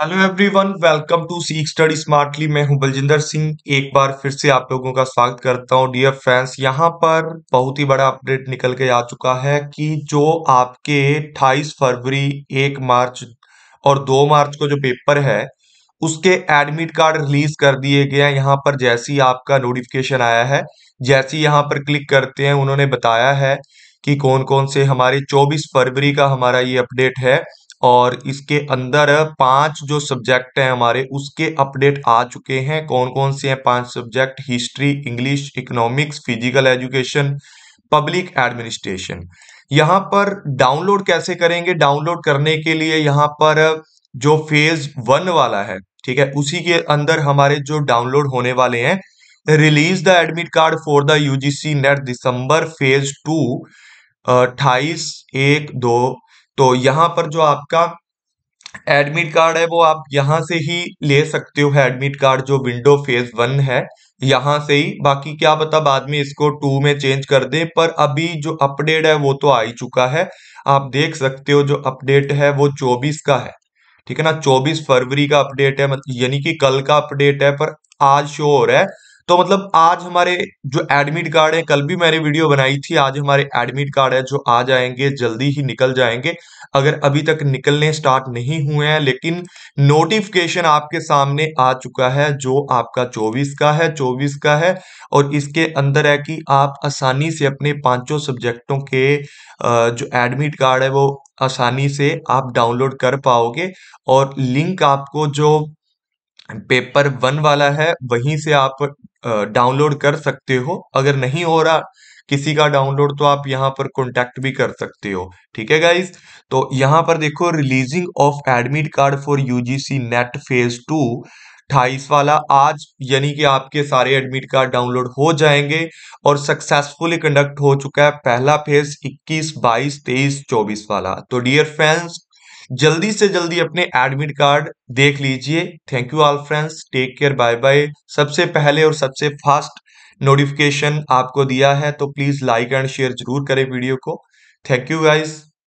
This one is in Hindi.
hello everyone welcome to Seekh study smartly मैं हूं बलजिंदर सिंह एक बार फिर से आप लोगों का स्वागत करता हूं डियर फ्रेंड्स यहां पर बहुत ही बड़ा अपडेट निकल के आ चुका है कि जो आपके 28 फरवरी 1 मार्च और 2 मार्च को जो पेपर है उसके एडमिट कार्ड रिलीज कर दिए गए हैं यहाँ पर जैसे ही आपका नोटिफिकेशन आया है जैसे ही यहाँ पर क्लिक करते हैं उन्होंने बताया है कि कौन कौन से हमारे चौबीस फरवरी का हमारा ये अपडेट है और इसके अंदर पांच जो सब्जेक्ट हैं हमारे उसके अपडेट आ चुके हैं कौन कौन से हैं पांच subject history English economics physical education public administration यहाँ पर डाउनलोड कैसे करेंगे डाउनलोड करने के लिए यहाँ पर जो फेज वन वाला है ठीक है उसी के अंदर हमारे जो डाउनलोड होने वाले हैं release the admit card for the UGC NET December phase two अट्ठाईस एक दो तो यहाँ पर जो आपका एडमिट कार्ड है वो आप यहाँ से ही ले सकते हो एडमिट कार्ड जो विंडो फेज वन है यहाँ से ही बाकी क्या पता बाद में इसको टू में चेंज कर दे पर अभी जो अपडेट है वो तो आ ही चुका है आप देख सकते हो जो अपडेट है वो चौबीस का है ठीक है ना चौबीस फरवरी का अपडेट है मतलब यानी कि कल का अपडेट है पर आज शो हो रहा है तो मतलब आज हमारे जो एडमिट कार्ड है कल भी मैंने वीडियो बनाई थी आज हमारे एडमिट कार्ड है जो आ जाएंगे जल्दी ही निकल जाएंगे अगर अभी तक निकलने स्टार्ट नहीं हुए हैं लेकिन नोटिफिकेशन आपके सामने आ चुका है जो आपका 24 का है 24 का है और इसके अंदर है कि आप आसानी से अपने पांचों सब्जेक्टों के जो एडमिट कार्ड है वो आसानी से आप डाउनलोड कर पाओगे और लिंक आपको जो पेपर वन वाला है वहीं से आप डाउनलोड कर सकते हो अगर नहीं हो रहा किसी का डाउनलोड तो आप यहाँ पर कॉन्टेक्ट भी कर सकते हो ठीक है गाइज तो यहाँ पर देखो releasing of admit card for UGC NET phase two अट्ठाईस वाला आज यानी कि आपके सारे एडमिट कार्ड डाउनलोड हो जाएंगे और सक्सेसफुली कंडक्ट हो चुका है पहला फेज 21, 22, 23, 24 वाला तो डियर फ्रेंड्स जल्दी से जल्दी अपने एडमिट कार्ड देख लीजिए thank you all friends take care bye bye सबसे पहले और सबसे फास्ट नोटिफिकेशन आपको दिया है तो प्लीज लाइक एंड शेयर जरूर करें वीडियो को थैंक यू गाइज